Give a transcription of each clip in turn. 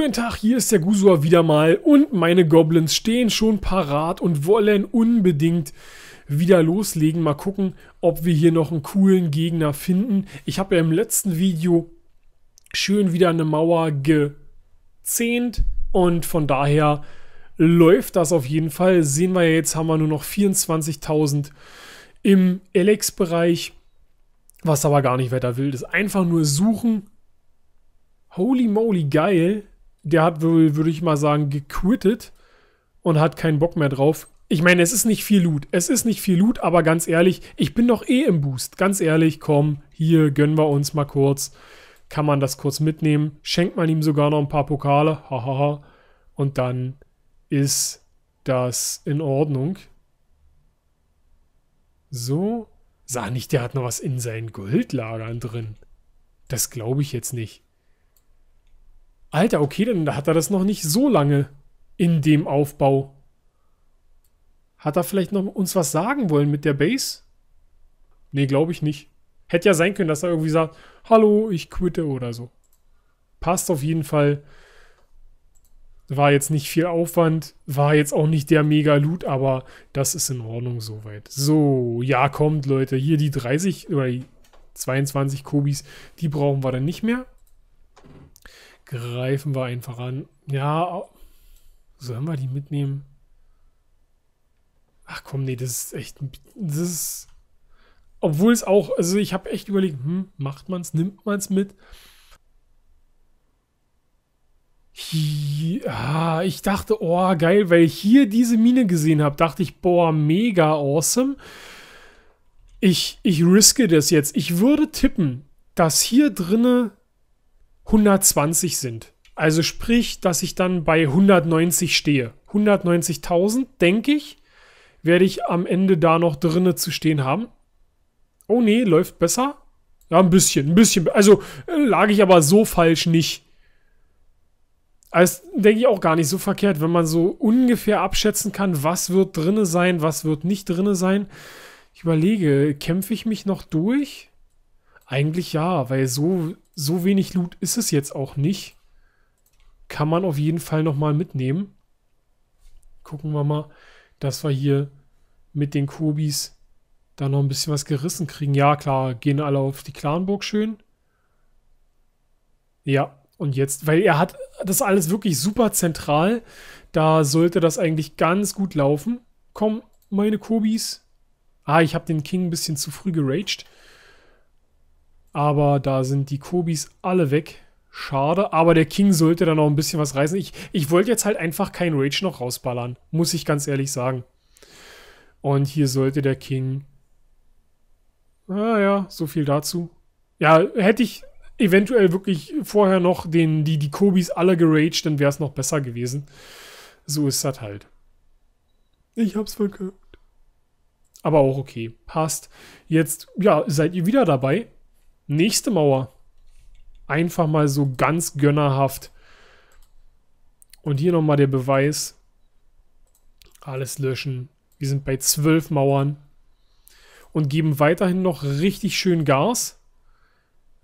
Guten Tag, hier ist der Gusua wieder mal und meine Goblins stehen schon parat und wollen unbedingt wieder loslegen. Mal gucken, ob wir hier noch einen coolen Gegner finden. Ich habe ja im letzten Video schön wieder eine Mauer gezähnt und von daher läuft das auf jeden Fall. Sehen wir ja jetzt, haben wir nur noch 24.000 im Alex-Bereich, was aber gar nicht weiter wild ist. Einfach nur suchen. Holy moly, geil der hat, würde ich mal sagen, gequittet und hat keinen Bock mehr drauf. Ich meine, es ist nicht viel Loot. Es ist nicht viel Loot, aber ganz ehrlich, ich bin doch eh im Boost. Ganz ehrlich, komm, hier gönnen wir uns mal kurz. Kann man das kurz mitnehmen? Schenkt man ihm sogar noch ein paar Pokale. Hahaha. und dann ist das in Ordnung. So. Sag nicht, der hat noch was in seinen Goldlagern drin. Das glaube ich jetzt nicht. Alter, okay, dann hat er das noch nicht so lange in dem Aufbau. Hat er vielleicht noch uns was sagen wollen mit der Base? Nee, glaube ich nicht. Hätte ja sein können, dass er irgendwie sagt, hallo, ich quitte oder so. Passt auf jeden Fall. War jetzt nicht viel Aufwand, war jetzt auch nicht der Mega-Loot, aber das ist in Ordnung soweit. So, ja, kommt Leute, hier die 30 oder die 22 Kobis, die brauchen wir dann nicht mehr. Greifen wir einfach an. Ja, sollen wir die mitnehmen? Ach komm, nee, das ist echt, das ist, obwohl es auch, also ich habe echt überlegt, hm, macht man es, nimmt man es mit? Ja, ah, ich dachte, oh, geil, weil ich hier diese Mine gesehen habe, dachte ich, boah, mega awesome. Ich, ich riske das jetzt. Ich würde tippen, dass hier drinne 120 sind. Also sprich, dass ich dann bei 190 stehe. 190.000, denke ich, werde ich am Ende da noch drinne zu stehen haben. Oh nee, läuft besser. Ja, ein bisschen, ein bisschen. Also äh, lag ich aber so falsch nicht. Also denke ich auch gar nicht so verkehrt, wenn man so ungefähr abschätzen kann, was wird drinne sein, was wird nicht drinne sein. Ich überlege, kämpfe ich mich noch durch? Eigentlich ja, weil so, so wenig Loot ist es jetzt auch nicht. Kann man auf jeden Fall nochmal mitnehmen. Gucken wir mal, dass wir hier mit den Kobis da noch ein bisschen was gerissen kriegen. Ja, klar, gehen alle auf die Clanburg schön. Ja, und jetzt, weil er hat das alles wirklich super zentral. Da sollte das eigentlich ganz gut laufen. Komm, meine Kobis. Ah, ich habe den King ein bisschen zu früh geraged. Aber da sind die Kobis alle weg. Schade, aber der King sollte da noch ein bisschen was reißen. Ich, ich wollte jetzt halt einfach keinen Rage noch rausballern, muss ich ganz ehrlich sagen. Und hier sollte der King... Naja, ah so viel dazu. Ja, hätte ich eventuell wirklich vorher noch den, die, die Kobis alle geraged, dann wäre es noch besser gewesen. So ist das halt. Ich hab's verkackt. Aber auch okay. Passt. Jetzt, ja, seid ihr wieder dabei. Nächste Mauer. Einfach mal so ganz gönnerhaft. Und hier nochmal der Beweis. Alles löschen. Wir sind bei zwölf Mauern. Und geben weiterhin noch richtig schön Gas.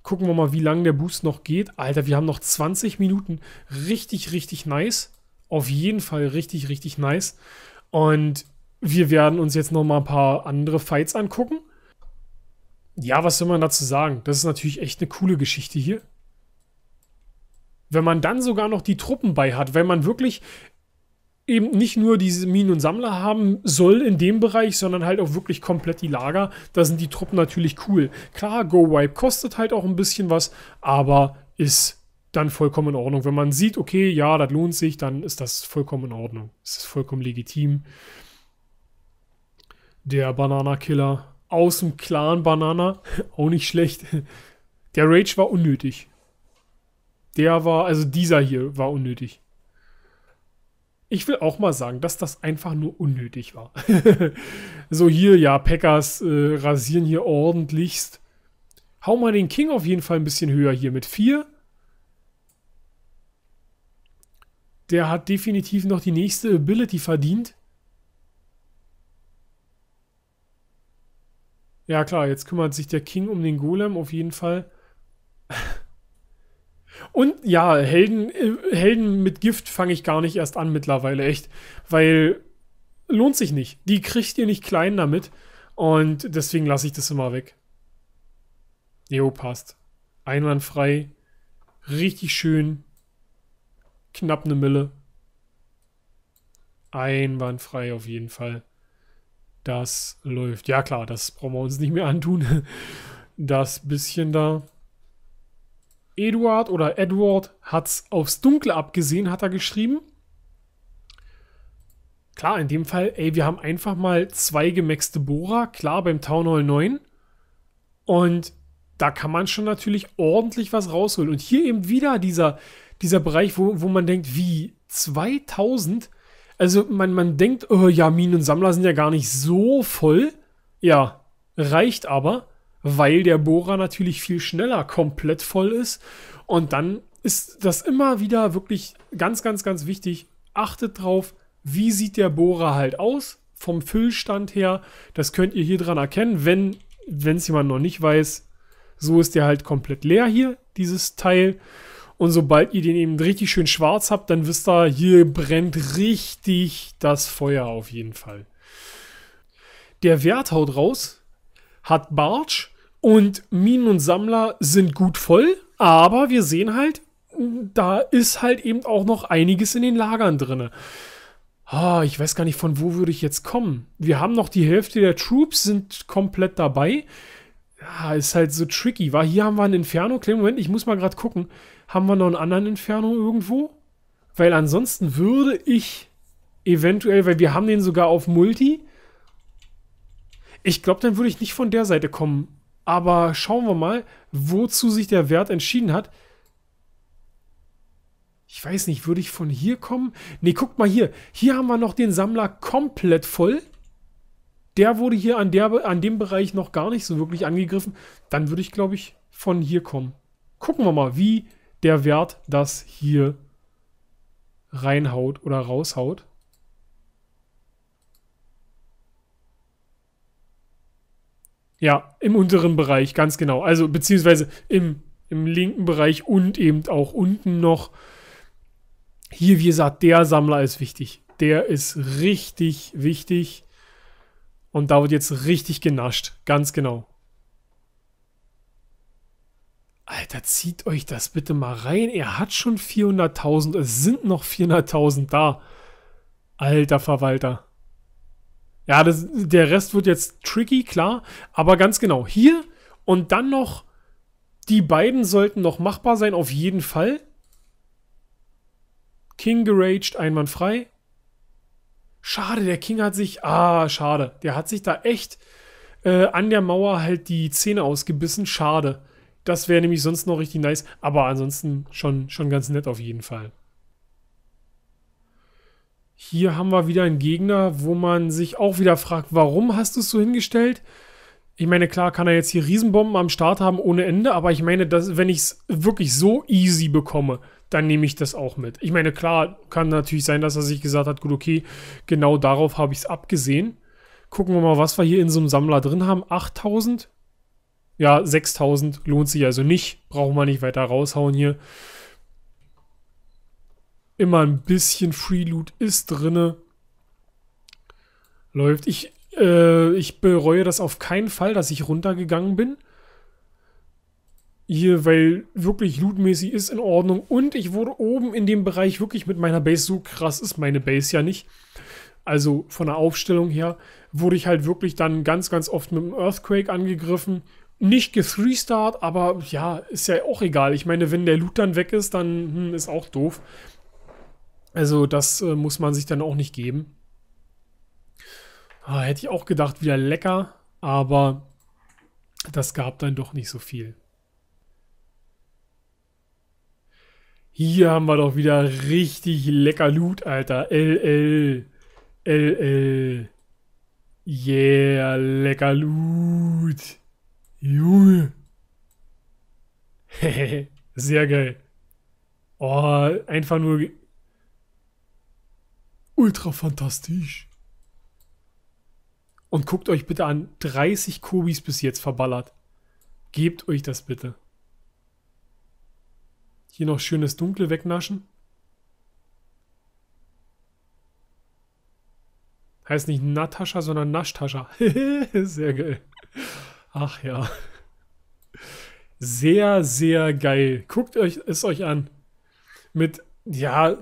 Gucken wir mal, wie lange der Boost noch geht. Alter, wir haben noch 20 Minuten. Richtig, richtig nice. Auf jeden Fall richtig, richtig nice. Und wir werden uns jetzt nochmal ein paar andere Fights angucken ja, was soll man dazu sagen? Das ist natürlich echt eine coole Geschichte hier. Wenn man dann sogar noch die Truppen bei hat, wenn man wirklich eben nicht nur diese Minen und Sammler haben soll in dem Bereich, sondern halt auch wirklich komplett die Lager. Da sind die Truppen natürlich cool. Klar, Go Wipe kostet halt auch ein bisschen was, aber ist dann vollkommen in Ordnung. Wenn man sieht, okay, ja, das lohnt sich, dann ist das vollkommen in Ordnung. Es ist vollkommen legitim. Der Banana Killer aus dem Clan Banana. Auch nicht schlecht. Der Rage war unnötig. Der war, also dieser hier war unnötig. Ich will auch mal sagen, dass das einfach nur unnötig war. so hier, ja, Packers äh, rasieren hier ordentlichst. Hau mal den King auf jeden Fall ein bisschen höher hier mit 4. Der hat definitiv noch die nächste Ability verdient. Ja, klar, jetzt kümmert sich der King um den Golem auf jeden Fall. Und ja, Helden, äh, Helden mit Gift fange ich gar nicht erst an mittlerweile, echt. Weil lohnt sich nicht. Die kriegt ihr nicht klein damit. Und deswegen lasse ich das immer weg. Jo, passt. Einwandfrei. Richtig schön. Knapp eine Mille. Einwandfrei auf jeden Fall. Das läuft. Ja klar, das brauchen wir uns nicht mehr antun. Das bisschen da. Eduard oder Edward hat es aufs Dunkle abgesehen, hat er geschrieben. Klar, in dem Fall, ey, wir haben einfach mal zwei gemaxte Bohrer, klar, beim Town Hall 9. Und da kann man schon natürlich ordentlich was rausholen. Und hier eben wieder dieser, dieser Bereich, wo, wo man denkt, wie 2000 also man, man denkt, oh, ja, Minen und Sammler sind ja gar nicht so voll. Ja, reicht aber, weil der Bohrer natürlich viel schneller komplett voll ist. Und dann ist das immer wieder wirklich ganz, ganz, ganz wichtig. Achtet drauf, wie sieht der Bohrer halt aus vom Füllstand her. Das könnt ihr hier dran erkennen. Wenn es jemand noch nicht weiß, so ist der halt komplett leer hier, dieses Teil. Und sobald ihr den eben richtig schön schwarz habt, dann wisst ihr, hier brennt richtig das Feuer auf jeden Fall. Der Wert haut raus, hat Bartsch und Minen und Sammler sind gut voll, aber wir sehen halt, da ist halt eben auch noch einiges in den Lagern drin. Ah, ich weiß gar nicht, von wo würde ich jetzt kommen. Wir haben noch die Hälfte der Troops, sind komplett dabei. Ja, ist halt so tricky. War hier haben wir ein Inferno. Kleinen Moment, ich muss mal gerade gucken. Haben wir noch einen anderen Inferno irgendwo? Weil ansonsten würde ich eventuell, weil wir haben den sogar auf Multi. Ich glaube, dann würde ich nicht von der Seite kommen. Aber schauen wir mal, wozu sich der Wert entschieden hat. Ich weiß nicht, würde ich von hier kommen? Ne, guck mal hier. Hier haben wir noch den Sammler komplett voll. Der wurde hier an, der, an dem Bereich noch gar nicht so wirklich angegriffen. Dann würde ich, glaube ich, von hier kommen. Gucken wir mal, wie der Wert das hier reinhaut oder raushaut. Ja, im unteren Bereich, ganz genau. Also beziehungsweise im, im linken Bereich und eben auch unten noch. Hier, wie gesagt, der Sammler ist wichtig. Der ist richtig wichtig. Und da wird jetzt richtig genascht. Ganz genau. Alter, zieht euch das bitte mal rein. Er hat schon 400.000, es sind noch 400.000 da. Alter Verwalter. Ja, das, der Rest wird jetzt tricky, klar. Aber ganz genau, hier und dann noch, die beiden sollten noch machbar sein, auf jeden Fall. King geraged, einwandfrei. Schade, der King hat sich, ah, schade. Der hat sich da echt äh, an der Mauer halt die Zähne ausgebissen, schade. Das wäre nämlich sonst noch richtig nice, aber ansonsten schon, schon ganz nett auf jeden Fall. Hier haben wir wieder einen Gegner, wo man sich auch wieder fragt, warum hast du es so hingestellt? Ich meine, klar kann er jetzt hier Riesenbomben am Start haben ohne Ende, aber ich meine, dass, wenn ich es wirklich so easy bekomme, dann nehme ich das auch mit. Ich meine, klar kann natürlich sein, dass er sich gesagt hat, gut, okay, genau darauf habe ich es abgesehen. Gucken wir mal, was wir hier in so einem Sammler drin haben. 8000, ja, 6000 lohnt sich also nicht. Brauchen wir nicht weiter raushauen hier. Immer ein bisschen Free Loot ist drinne. Läuft. Ich, äh, ich bereue das auf keinen Fall, dass ich runtergegangen bin. Hier, weil wirklich lootmäßig ist in Ordnung. Und ich wurde oben in dem Bereich wirklich mit meiner Base, so krass ist meine Base ja nicht. Also von der Aufstellung her wurde ich halt wirklich dann ganz, ganz oft mit dem Earthquake angegriffen nicht gefreestart, aber ja, ist ja auch egal. Ich meine, wenn der Loot dann weg ist, dann hm, ist auch doof. Also, das äh, muss man sich dann auch nicht geben. Ah, hätte ich auch gedacht, wieder lecker, aber das gab dann doch nicht so viel. Hier haben wir doch wieder richtig lecker Loot, Alter. LL. LL. Yeah, lecker Loot. Junge. Sehr geil. Oh, einfach nur ultra fantastisch. Und guckt euch bitte an, 30 Kobis bis jetzt verballert. Gebt euch das bitte. Hier noch schönes Dunkle wegnaschen. Heißt nicht Natascha, sondern Naschtascha. Sehr geil. Ach ja. Sehr, sehr geil. Guckt euch es euch an. Mit, ja,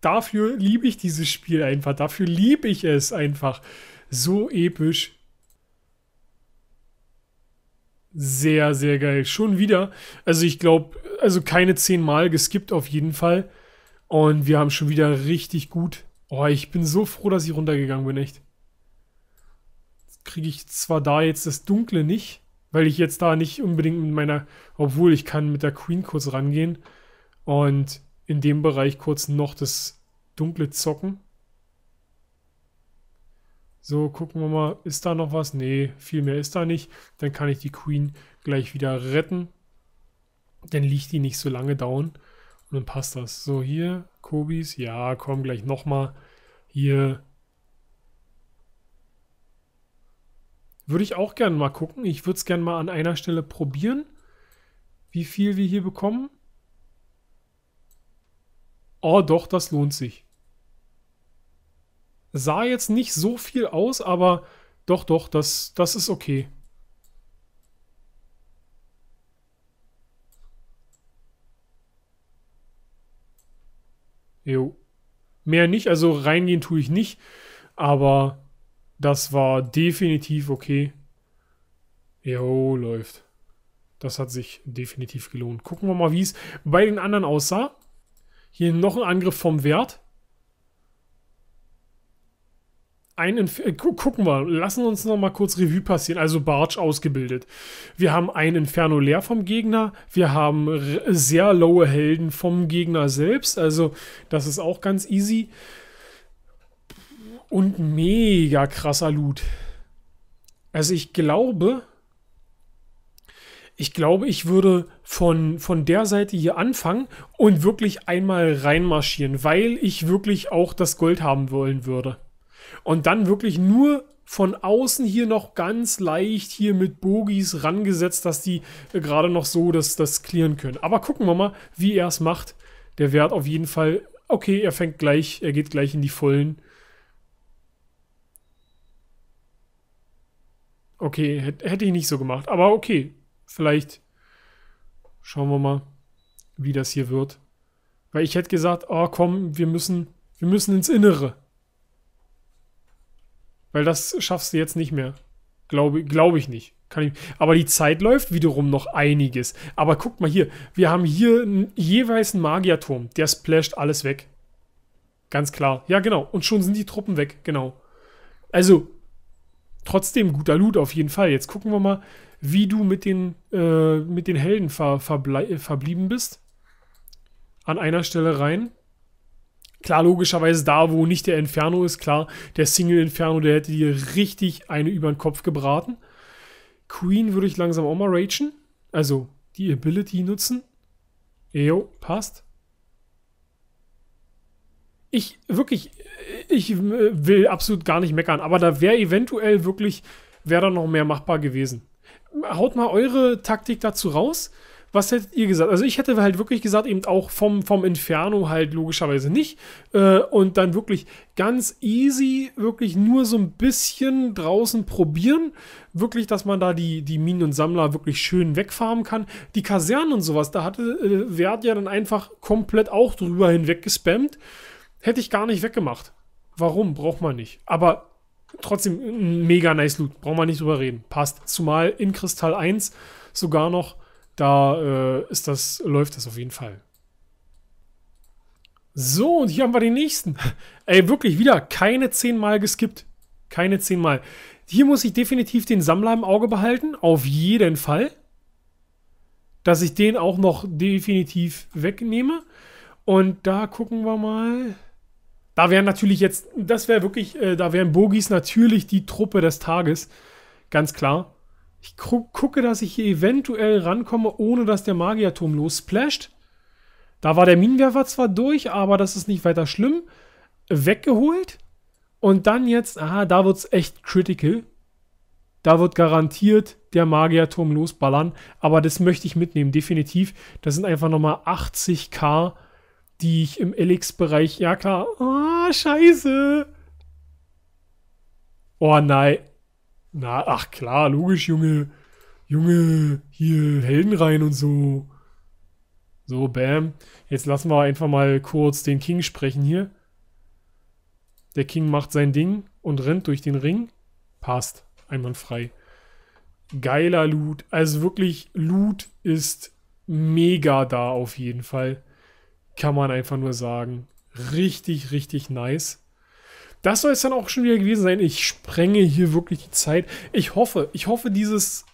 dafür liebe ich dieses Spiel einfach. Dafür liebe ich es einfach. So episch. Sehr, sehr geil. Schon wieder. Also ich glaube, also keine zehn Mal geskippt auf jeden Fall. Und wir haben schon wieder richtig gut. Oh, ich bin so froh, dass ich runtergegangen bin, echt kriege ich zwar da jetzt das Dunkle nicht, weil ich jetzt da nicht unbedingt mit meiner, obwohl ich kann mit der Queen kurz rangehen und in dem Bereich kurz noch das Dunkle zocken. So, gucken wir mal, ist da noch was? Nee, viel mehr ist da nicht. Dann kann ich die Queen gleich wieder retten. Dann liegt die nicht so lange down. Und dann passt das. So, hier, Kobis. Ja, komm, gleich nochmal. Hier, Würde ich auch gerne mal gucken. Ich würde es gerne mal an einer Stelle probieren, wie viel wir hier bekommen. Oh, doch, das lohnt sich. Sah jetzt nicht so viel aus, aber doch, doch, das, das ist okay. Jo. Mehr nicht, also reingehen tue ich nicht, aber das war definitiv okay. Jo, läuft. Das hat sich definitiv gelohnt. Gucken wir mal, wie es bei den anderen aussah. Hier noch ein Angriff vom Wert. Ein Inf äh, gucken wir, lassen uns noch mal kurz Revue passieren. Also Barge ausgebildet. Wir haben ein Inferno leer vom Gegner. Wir haben sehr lowe Helden vom Gegner selbst. Also das ist auch ganz easy. Und mega krasser Loot. Also ich glaube, ich glaube, ich würde von, von der Seite hier anfangen und wirklich einmal reinmarschieren, weil ich wirklich auch das Gold haben wollen würde. Und dann wirklich nur von außen hier noch ganz leicht hier mit Bogies rangesetzt, dass die äh, gerade noch so das, das clearen können. Aber gucken wir mal, wie er es macht. Der Wert auf jeden Fall, okay, er fängt gleich, er geht gleich in die Vollen. okay, hätte ich nicht so gemacht. Aber okay, vielleicht schauen wir mal, wie das hier wird. Weil ich hätte gesagt, oh komm, wir müssen, wir müssen ins Innere. Weil das schaffst du jetzt nicht mehr. Glaube, glaube ich nicht. Ich, aber die Zeit läuft wiederum noch einiges. Aber guck mal hier. Wir haben hier jeweils einen Magierturm. Der splasht alles weg. Ganz klar. Ja, genau. Und schon sind die Truppen weg. Genau. Also, trotzdem guter Loot auf jeden Fall. Jetzt gucken wir mal, wie du mit den, äh, mit den Helden ver äh, verblieben bist. An einer Stelle rein. Klar, logischerweise da, wo nicht der Inferno ist, klar, der Single Inferno, der hätte dir richtig eine über den Kopf gebraten. Queen würde ich langsam auch mal ragen. Also die Ability nutzen. Jo, passt ich wirklich, ich äh, will absolut gar nicht meckern, aber da wäre eventuell wirklich, wäre da noch mehr machbar gewesen. Haut mal eure Taktik dazu raus. Was hättet ihr gesagt? Also ich hätte halt wirklich gesagt, eben auch vom, vom Inferno halt logischerweise nicht. Äh, und dann wirklich ganz easy, wirklich nur so ein bisschen draußen probieren. Wirklich, dass man da die, die Minen und Sammler wirklich schön wegfarmen kann. Die Kasernen und sowas, da hatte äh, Wert ja dann einfach komplett auch drüber hinweg gespammt. Hätte ich gar nicht weggemacht. Warum? Braucht man nicht. Aber trotzdem mega nice Loot. Braucht man nicht drüber reden. Passt. Zumal in Kristall 1 sogar noch, da äh, ist das, läuft das auf jeden Fall. So, und hier haben wir den nächsten. Ey, wirklich wieder keine 10 Mal geskippt. Keine 10 Mal. Hier muss ich definitiv den Sammler im Auge behalten. Auf jeden Fall. Dass ich den auch noch definitiv wegnehme. Und da gucken wir mal. Da wären natürlich jetzt, das wäre wirklich, äh, da wären Bogies natürlich die Truppe des Tages. Ganz klar. Ich gu gucke, dass ich hier eventuell rankomme, ohne dass der Magierturm losplasht. Da war der Minenwerfer zwar durch, aber das ist nicht weiter schlimm. Weggeholt. Und dann jetzt, aha, da wird es echt critical. Da wird garantiert der Magierturm losballern. Aber das möchte ich mitnehmen, definitiv. Das sind einfach nochmal 80k die ich im LX-Bereich, ja klar, ah, oh, scheiße. Oh nein. Na, ach klar, logisch, Junge. Junge, hier Helden rein und so. So, bam. Jetzt lassen wir einfach mal kurz den King sprechen hier. Der King macht sein Ding und rennt durch den Ring. Passt. Einwandfrei. Geiler Loot. Also wirklich, Loot ist mega da auf jeden Fall kann man einfach nur sagen. Richtig, richtig nice. Das soll es dann auch schon wieder gewesen sein. Ich sprenge hier wirklich die Zeit. Ich hoffe, ich hoffe, dieses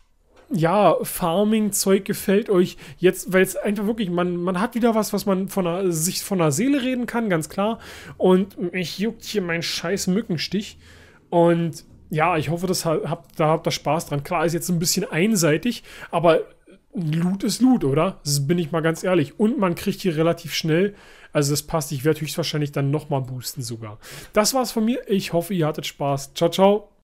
ja, Farming-Zeug gefällt euch jetzt, weil es einfach wirklich, man, man hat wieder was, was man von der, sich von der Seele reden kann, ganz klar. Und mich juckt hier mein scheiß Mückenstich. Und ja, ich hoffe, das habt, da habt ihr Spaß dran. Klar, ist jetzt ein bisschen einseitig, aber Loot ist Loot, oder? Das bin ich mal ganz ehrlich. Und man kriegt hier relativ schnell. Also das passt. Ich werde höchstwahrscheinlich dann nochmal boosten sogar. Das war's von mir. Ich hoffe, ihr hattet Spaß. Ciao, ciao.